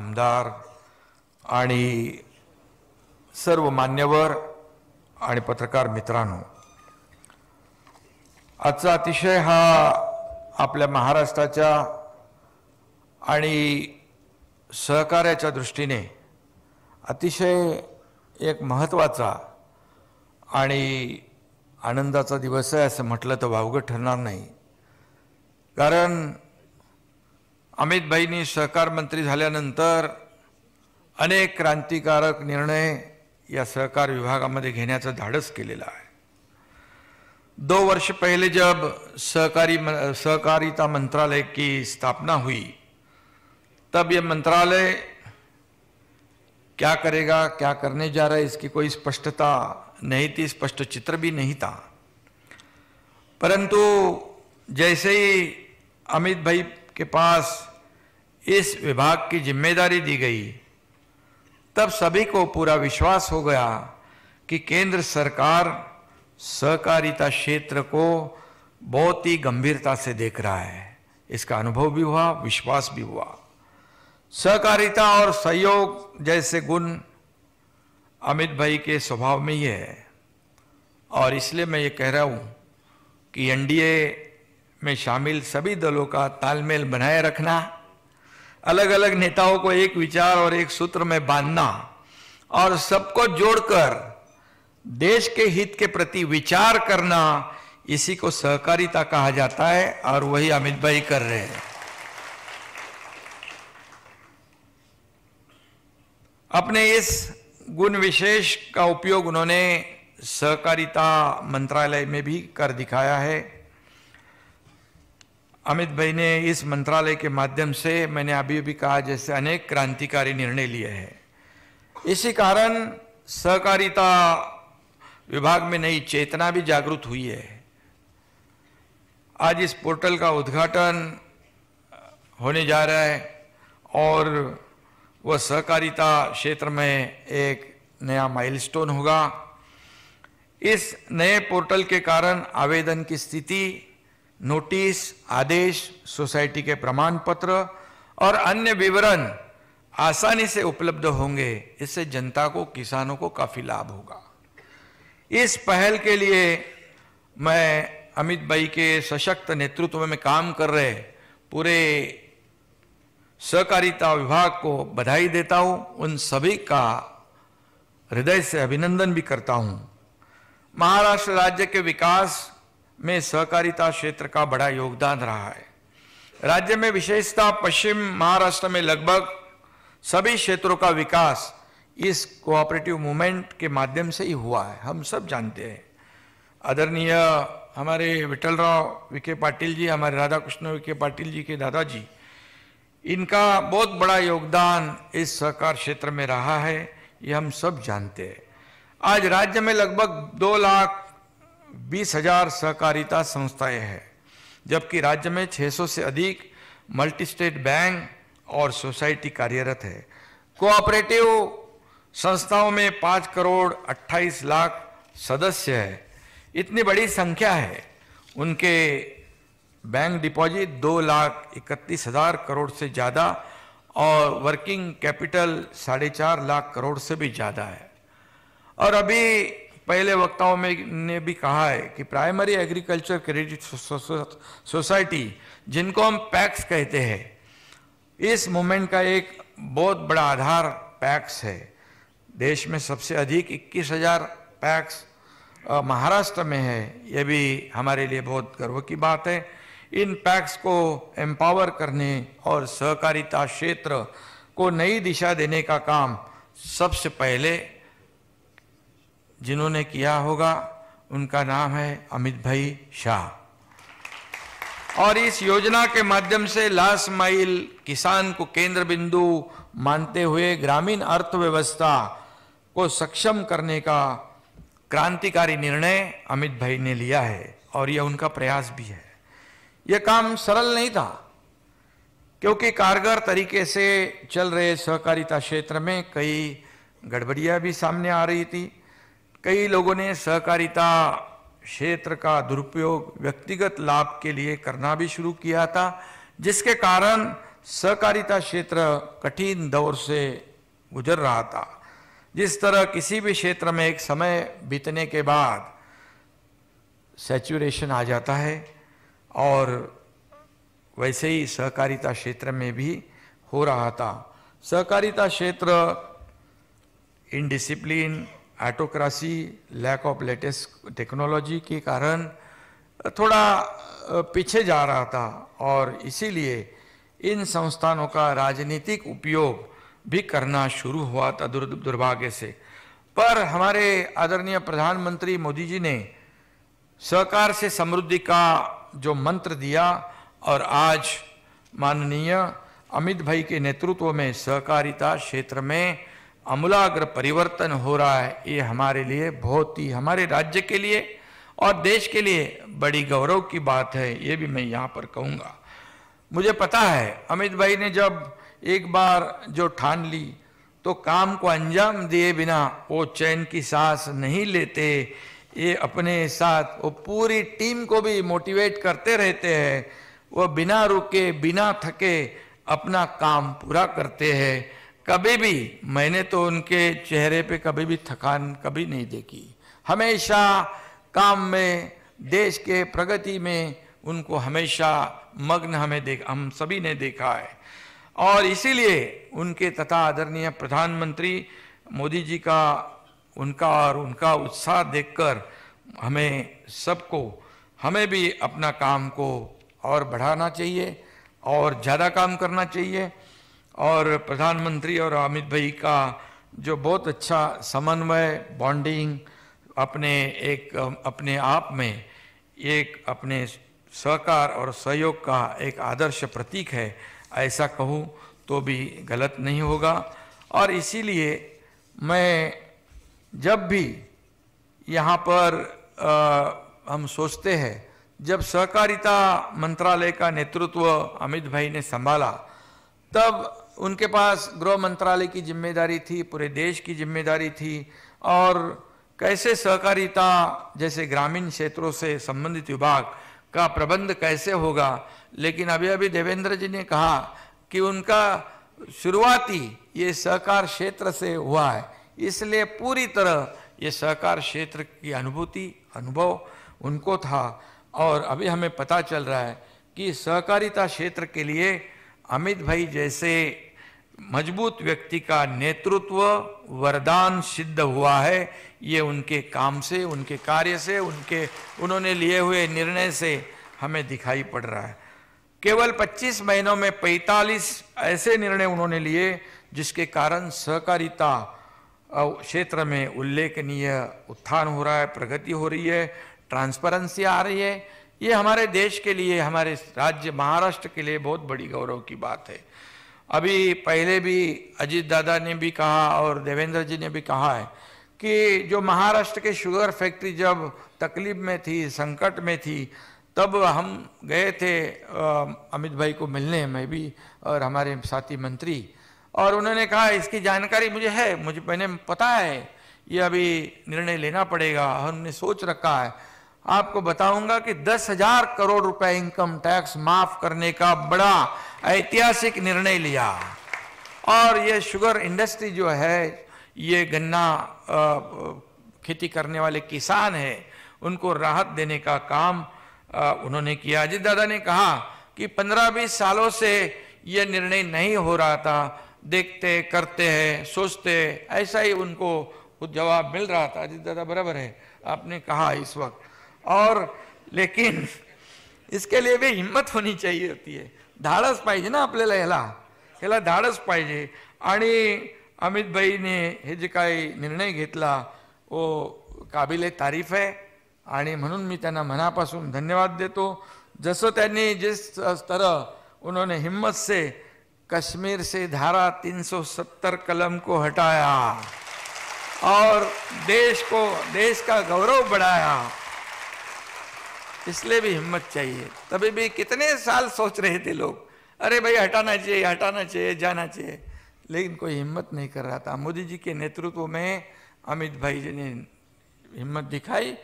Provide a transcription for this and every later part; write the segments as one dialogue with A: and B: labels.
A: आमदार आणि सर्व मान्यवर आणि पत्रकार मित्रांनो आजचा अतिशय हा आपल्या महाराष्ट्राच्या आणि सहकार्याच्या दृष्टीने अतिशय एक महत्त्वाचा आणि आनंदाचा दिवस आहे असं म्हटलं तर वावगं ठरणार नाही कारण अमित ने सहकार मंत्री जार अनेक क्रांतिकारक निर्णय या सहकार मधे घे धाडस के दो वर्ष पहले जब सहकारी सहकारिता मंत्रालय की स्थापना हुई तब यह मंत्रालय क्या करेगा क्या करने जा रहा है इसकी कोई स्पष्टता नहीं थी स्पष्ट चित्र भी नहीं था परंतु जैसे ही अमित भाई के पास इस विभाग की जिम्मेदारी दी गई तब सभी को पूरा विश्वास हो गया कि केंद्र सरकार सहकारिता क्षेत्र को बहुत ही गंभीरता से देख रहा है इसका अनुभव भी हुआ विश्वास भी हुआ सहकारिता और सहयोग जैसे गुण अमित भाई के स्वभाव में ही है और इसलिए मैं ये कह रहा हूँ कि एनडीए में शामिल सभी दलों का तालमेल बनाए रखना अलग अलग नेताओं को एक विचार और एक सूत्र में बांधना और सबको जोड़कर देश के हित के प्रति विचार करना इसी को सहकारिता कहा जाता है और वही अमित भाई कर रहे हैं अपने इस गुण विशेष का उपयोग उन्होंने सहकारिता मंत्रालय में भी कर दिखाया है अमित भाई ने इस मंत्रालय के माध्यम से मैंने अभी अभी कहा जैसे अनेक क्रांतिकारी निर्णय लिए हैं इसी कारण सहकारिता विभाग में नई चेतना भी जागृत हुई है आज इस पोर्टल का उद्घाटन होने जा रहा है और वह सहकारिता क्षेत्र में एक नया माइलस्टोन होगा इस नए पोर्टल के कारण आवेदन की स्थिति नोटिस आदेश सोसाइटी के प्रमाण पत्र और अन्य विवरण आसानी से उपलब्ध होंगे इससे जनता को किसानों को काफी लाभ होगा इस पहल के लिए मैं अमित भाई के सशक्त नेतृत्व में काम कर रहे पूरे सहकारिता विभाग को बधाई देता हूं उन सभी का हृदय से अभिनंदन भी करता हूं महाराष्ट्र राज्य के विकास में सहकारिता क्षेत्र का बड़ा योगदान रहा है राज्य में विशेषता पश्चिम महाराष्ट्र में लगभग सभी क्षेत्रों का विकास इस कोऑपरेटिव मूवमेंट के माध्यम से ही हुआ है हम सब जानते हैं आदरणीय हमारे विठल राव विखे पाटिल जी हमारे राधा कृष्ण विखे पाटिल जी के दादाजी इनका बहुत बड़ा योगदान इस सहकार क्षेत्र में रहा है ये हम सब जानते हैं आज राज्य में लगभग दो लाख बीस हजार सहकारिता संस्थाएं हैं जबकि राज्य में 600 से अधिक मल्टी स्टेट बैंक और सोसाइटी कार्यरत है कोऑपरेटिव संस्थाओं में पाँच करोड़ अट्ठाईस लाख सदस्य है इतनी बड़ी संख्या है उनके बैंक डिपॉजिट दो लाख इकतीस हजार करोड़ से ज़्यादा और वर्किंग कैपिटल साढ़े चार लाख करोड़ से भी ज़्यादा है और अभी पहले वक्ताओं में ने भी कहा है कि प्राइमरी एग्रीकल्चर क्रेडिट सोसाइटी जिनको हम पैक्स कहते हैं इस मूवमेंट का एक बहुत बड़ा आधार पैक्स है देश में सबसे अधिक इक्कीस हजार पैक्स महाराष्ट्र में है यह भी हमारे लिए बहुत गर्व की बात है इन पैक्स को एम्पावर करने और सहकारिता क्षेत्र को नई दिशा देने का काम सबसे पहले जिन्होंने किया होगा उनका नाम है अमित भाई शाह और इस योजना के माध्यम से लास्ट माइल किसान को केंद्र बिंदु मानते हुए ग्रामीण अर्थव्यवस्था को सक्षम करने का क्रांतिकारी निर्णय अमित भाई ने लिया है और यह उनका प्रयास भी है यह काम सरल नहीं था क्योंकि कारगर तरीके से चल रहे सहकारिता क्षेत्र में कई गड़बड़ियां भी सामने आ रही थी कई लोगों ने सहकारिता क्षेत्र का दुरुपयोग व्यक्तिगत लाभ के लिए करना भी शुरू किया था जिसके कारण सहकारिता क्षेत्र कठिन दौर से गुजर रहा था जिस तरह किसी भी क्षेत्र में एक समय बीतने के बाद सेचुरेशन आ जाता है और वैसे ही सहकारिता क्षेत्र में भी हो रहा था सहकारिता क्षेत्र indiscipline autocracy lack of latest technology के कारण थोड़ा पीछे जा रहा था और इसीलिए इन संस्थानों का राजनीतिक उपयोग भी करना शुरू हुआ था दुर, दुर्भाग्य से पर हमारे आदरणीय प्रधानमंत्री मोदी जी ने सहकार से समृद्धि का जो मंत्र दिया और आज माननीय अमित भाई के नेतृत्व में सहकारिता क्षेत्र में अमूलाग्र परिवर्तन हो रहा है ये हमारे लिए बहुत ही हमारे राज्य के लिए और देश के लिए बड़ी गौरव की बात है ये भी मैं यहाँ पर कहूँगा मुझे पता है अमित भाई ने जब एक बार जो ठान ली तो काम को अंजाम दिए बिना वो चैन की सांस नहीं लेते ये अपने साथ वो पूरी टीम को भी मोटिवेट करते रहते हैं वो बिना रुके बिना थके अपना काम पूरा करते हैं कभी भी मैंने तो उनके चेहरे पे कभी भी थकान कभी नहीं देखी हमेशा काम में देश के प्रगति में उनको हमेशा मग्न हमें देख हम सभी ने देखा है और इसीलिए उनके तथा आदरणीय प्रधानमंत्री मोदी जी का उनका और उनका उत्साह देखकर हमें सबको हमें भी अपना काम को और बढ़ाना चाहिए और ज़्यादा काम करना चाहिए और प्रधानमंत्री और अमित भाई का जो बहुत अच्छा समन्वय बॉन्डिंग अपने एक अपने आप में एक अपने सहकार और सहयोग का एक आदर्श प्रतीक है ऐसा कहूँ तो भी गलत नहीं होगा और इसीलिए मैं जब भी यहाँ पर आ, हम सोचते हैं जब सहकारिता मंत्रालय का नेतृत्व अमित भाई ने संभाला तब उनके पास गृह मंत्रालय की जिम्मेदारी थी पूरे देश की जिम्मेदारी थी और कैसे सहकारिता जैसे ग्रामीण क्षेत्रों से संबंधित विभाग का प्रबंध कैसे होगा लेकिन अभी अभी देवेंद्र जी ने कहा कि उनका शुरुआती ये सहकार क्षेत्र से हुआ है इसलिए पूरी तरह ये सहकार क्षेत्र की अनुभूति अनुभव उनको था और अभी हमें पता चल रहा है कि सहकारिता क्षेत्र के लिए अमित भाई जैसे मजबूत व्यक्ति का नेतृत्व वरदान सिद्ध हुआ है ये उनके काम से उनके कार्य से उनके उन्होंने लिए हुए निर्णय से हमें दिखाई पड़ रहा है केवल 25 महीनों में 45 ऐसे निर्णय उन्होंने लिए जिसके कारण सहकारिता क्षेत्र में उल्लेखनीय उत्थान हो रहा है प्रगति हो रही है ट्रांसपेरेंसी आ रही है ये हमारे देश के लिए हमारे राज्य महाराष्ट्र के लिए बहुत बड़ी गौरव की बात है अभी पहले भी अजीत दादा ने भी कहा और देवेंद्र जी ने भी कहा है कि जो महाराष्ट्र के शुगर फैक्ट्री जब तकलीफ में थी संकट में थी तब हम गए थे अमित भाई को मिलने में भी और हमारे साथी मंत्री और उन्होंने कहा इसकी जानकारी मुझे है मुझे मैंने पता है ये अभी निर्णय लेना पड़ेगा हमने सोच रखा है आपको बताऊंगा कि दस हजार करोड़ रुपए इनकम टैक्स माफ करने का बड़ा ऐतिहासिक निर्णय लिया और ये शुगर इंडस्ट्री जो है ये गन्ना खेती करने वाले किसान है उनको राहत देने का काम आ, उन्होंने किया अजित दादा ने कहा कि पंद्रह बीस सालों से यह निर्णय नहीं हो रहा था देखते करते हैं सोचते ऐसा ही उनको जवाब मिल रहा था अजित दादा बराबर है आपने कहा इस वक्त और लेकिन इसके लिए भी हिम्मत होनी चाहिए होती है धाडस पाहिजे ना आपल्याला ह्याला ह्याला धाडस पाहिजे आणि अमित भाईने हे जे काही निर्णय घेतला वो काबिले तारीफ आहे आणि म्हणून मी त्यांना मनापासून धन्यवाद देतो जसं त्यांनी जिस स्तर उन्होंने हिम्मत से कश्मीर से धारा 370 कलम को हटाया और देश को देश का गौरव बढ़ाया इसलिए भी हिम्मत चाहिए तभी भी कितने साल सोच रहे थे लोग अरे भाई हटाना चाहिए हटाना चाहिए जाना चाहिए लेकिन कोई हिम्मत नहीं कर रहा था मोदी जी के नेतृत्व में अमित भाई जी ने हिम्मत दिखाई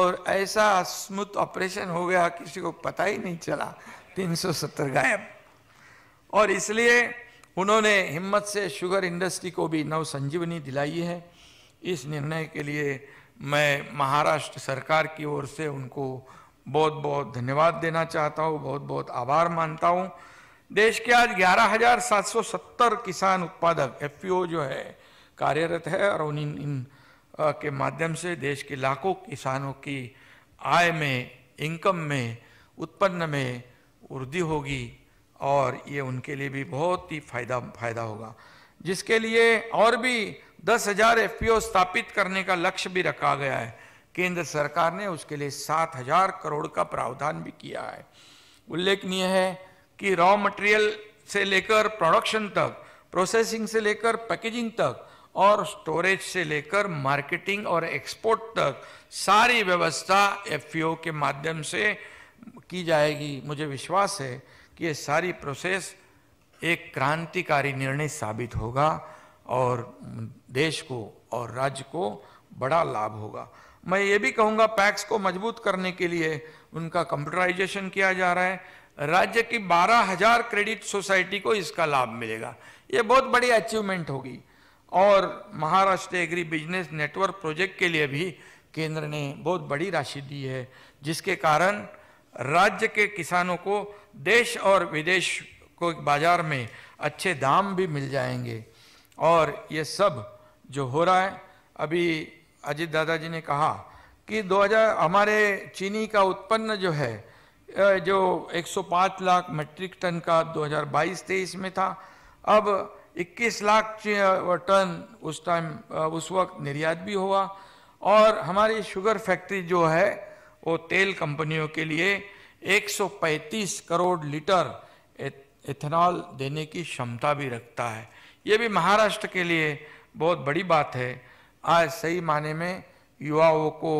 A: और ऐसा स्मूथ ऑपरेशन हो गया किसी को पता ही नहीं चला 370 गायब और इसलिए उन्होंने हिम्मत से शुगर इंडस्ट्री को भी नव संजीवनी दिलाई है इस निर्णय के लिए मैं महाराष्ट्र सरकार की ओर से उनको बहुत बहुत धन्यवाद देना चाहता हूँ बहुत बहुत आभार मानता हूँ देश के आज 11,770 किसान उत्पादक एफ जो है कार्यरत है और उन इन, इन आ, के माध्यम से देश के लाखों किसानों की आय में इनकम में उत्पन्न में वृद्धि होगी और ये उनके लिए भी बहुत ही फायदा फायदा होगा जिसके लिए और भी दस हजार एफ स्थापित करने का लक्ष्य भी रखा गया है केंद्र सरकार ने उसके लिए सात हजार करोड़ का प्रावधान भी किया है उल्लेखनीय है कि रॉ मटेरियल से लेकर प्रोडक्शन तक प्रोसेसिंग से लेकर पैकेजिंग तक और स्टोरेज से लेकर मार्केटिंग और एक्सपोर्ट तक सारी व्यवस्था एफपीओ e के माध्यम से की जाएगी मुझे विश्वास है कि ये सारी प्रोसेस एक क्रांतिकारी निर्णय साबित होगा और देश को और राज्य को बड़ा लाभ होगा मैं ये भी कहूँगा पैक्स को मजबूत करने के लिए उनका कंप्यूटराइजेशन किया जा रहा है राज्य की बारह हजार क्रेडिट सोसाइटी को इसका लाभ मिलेगा ये बहुत बड़ी अचीवमेंट होगी और Maharashtra agri business network project के लिए भी केंद्र ने बहुत बड़ी राशि दी है जिसके कारण राज्य के किसानों को देश और विदेश को बाजार में अच्छे दाम भी मिल जाएंगे और ये सब जो हो रहा है अभी अजीत दादाजी ने कहा कि 2000 हमारे चीनी का उत्पन्न जो है जो 105 लाख मेट्रिक टन का 2022-23 में था अब 21 लाख टन उस टाइम उस वक्त निर्यात भी हुआ और हमारी शुगर फैक्ट्री जो है वो तेल कंपनियों के लिए 135 करोड़ लीटर इथेनॉल देने की क्षमता भी रखता है ये भी महाराष्ट्र के लिए बहुत बड़ी बात है आज सही माने में युवाओं को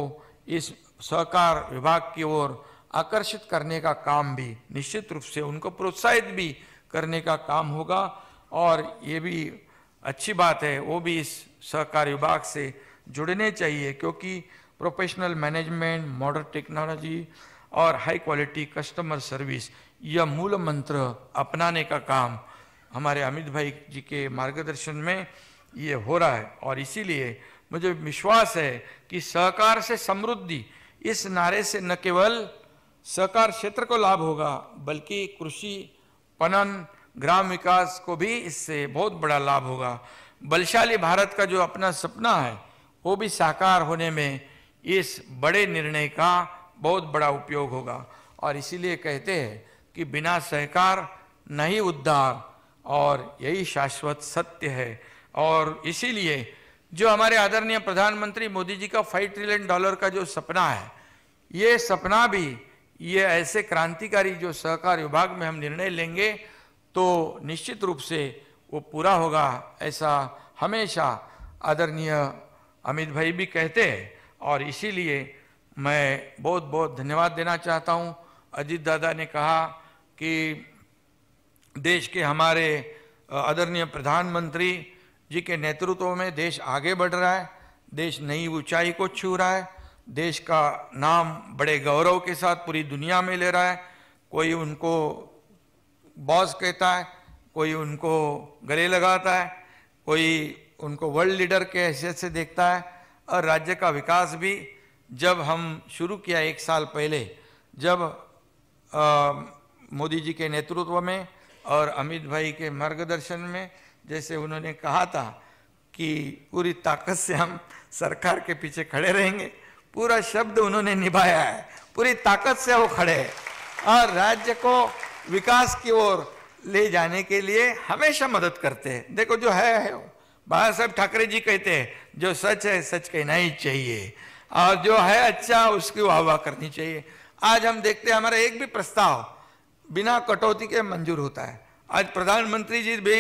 A: इस सहकार विभाग की ओर आकर्षित करने का काम भी निश्चित रूप से उनको प्रोत्साहित भी करने का काम होगा और ये भी अच्छी बात है वो भी इस सहकार विभाग से जुड़ने चाहिए क्योंकि प्रोफेशनल मैनेजमेंट मॉडर्न टेक्नोलॉजी और हाई क्वालिटी कस्टमर सर्विस यह मूल मंत्र अपनाने का काम हमारे अमित भाई जी के मार्गदर्शन में ये हो रहा है और इसीलिए मुझे विश्वास है कि सहकार से समृद्धि इस नारे से न केवल सहकार क्षेत्र को लाभ होगा बल्कि कृषि पनन ग्राम विकास को भी इससे बहुत बड़ा लाभ होगा बलशाली भारत का जो अपना सपना है वो भी साकार होने में इस बड़े निर्णय का बहुत बड़ा उपयोग होगा और इसीलिए कहते हैं कि बिना सहकार नहीं उद्धार और यही शाश्वत सत्य है और इसीलिए जो हमारे आदरणीय प्रधानमंत्री मोदी जी का फाइव ट्रिलियन डॉलर का जो सपना है ये सपना भी ये ऐसे क्रांतिकारी जो सहकार विभाग में हम निर्णय लेंगे तो निश्चित रूप से वो पूरा होगा ऐसा हमेशा आदरणीय अमित भाई भी कहते हैं और इसीलिए मैं बहुत बहुत धन्यवाद देना चाहता हूँ अजीत दादा ने कहा कि देश के हमारे आदरणीय प्रधानमंत्री जी के नेतृत्व में देश आगे बढ़ रहा है देश नई ऊंचाई को छू रहा है देश का नाम बड़े गौरव के साथ पूरी दुनिया में ले रहा है कोई उनको बॉस कहता है कोई उनको गले लगाता है कोई उनको वर्ल्ड लीडर के हैसियत से देखता है और राज्य का विकास भी जब हम शुरू किया एक साल पहले जब मोदी जी के नेतृत्व में और अमित भाई के मार्गदर्शन में जैसे उन्होंने कहा था कि पूरी ताकत से हम सरकार के पीछे खड़े रहेंगे पूरा शब्द उन्होंने निभाया है पूरी ताकत से वो खड़े है और राज्य को विकास की ओर ले जाने के लिए हमेशा मदद करते हैं देखो जो है, है बाबा साहब ठाकरे जी कहते हैं जो सच है सच कहना ही चाहिए और जो है अच्छा उसकी वाह वाह करनी चाहिए आज हम देखते हैं हमारा एक भी प्रस्ताव बिना कटौती के मंजूर होता है आज प्रधानमंत्री जी भी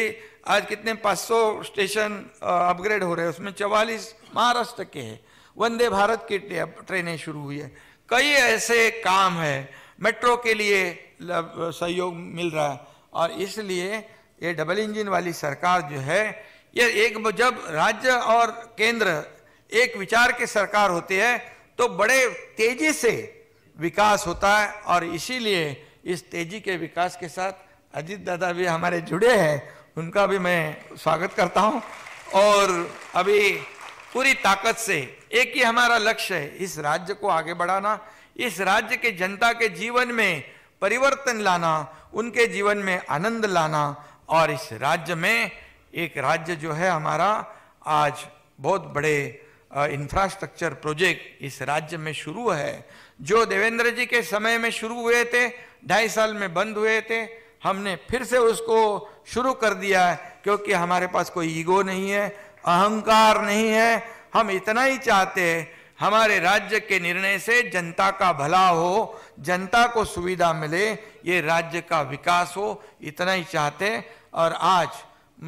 A: आज कितने 500 स्टेशन अपग्रेड हो रहे हैं उसमें चवालीस महाराष्ट्र के हैं वंदे भारत की ट्रेनें शुरू हुई है कई ऐसे काम है मेट्रो के लिए सहयोग मिल रहा है और इसलिए ये डबल इंजन वाली सरकार जो है ये एक जब राज्य और केंद्र एक विचार के सरकार होती है तो बड़े तेजी से विकास होता है और इसीलिए इस तेजी के विकास के साथ अजीत दादा भी हमारे जुड़े हैं उनका भी मैं स्वागत करता हूँ और अभी पूरी ताकत से एक ही हमारा लक्ष्य है इस राज्य को आगे बढ़ाना इस राज्य के जनता के जीवन में परिवर्तन लाना उनके जीवन में आनंद लाना और इस राज्य में एक राज्य जो है हमारा आज बहुत बड़े इंफ्रास्ट्रक्चर प्रोजेक्ट इस राज्य में शुरू है जो देवेंद्र जी के समय में शुरू हुए थे ढाई साल में बंद हुए थे हमने फिर से उसको शुरू कर दिया है क्योंकि हमारे पास कोई ईगो नहीं है अहंकार नहीं है हम इतना ही चाहते हैं हमारे राज्य के निर्णय से जनता का भला हो जनता को सुविधा मिले ये राज्य का विकास हो इतना ही चाहते और आज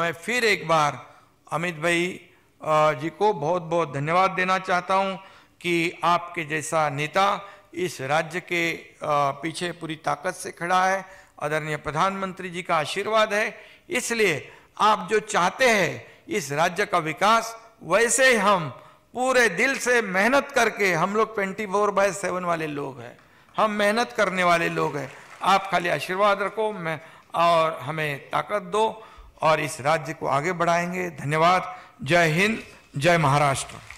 A: मैं फिर एक बार अमित भाई जी को बहुत बहुत धन्यवाद देना चाहता हूँ कि आपके जैसा नेता इस राज्य के पीछे पूरी ताकत से खड़ा है आदरणीय प्रधानमंत्री जी का आशीर्वाद है इसलिए आप जो चाहते हैं इस राज्य का विकास वैसे ही हम पूरे दिल से मेहनत करके हम लोग ट्वेंटी फोर बाय सेवन वाले लोग हैं हम मेहनत करने वाले लोग हैं आप खाली आशीर्वाद रखो मैं और हमें ताकत दो और इस राज्य को आगे बढ़ाएंगे धन्यवाद जय हिंद जय महाराष्ट्र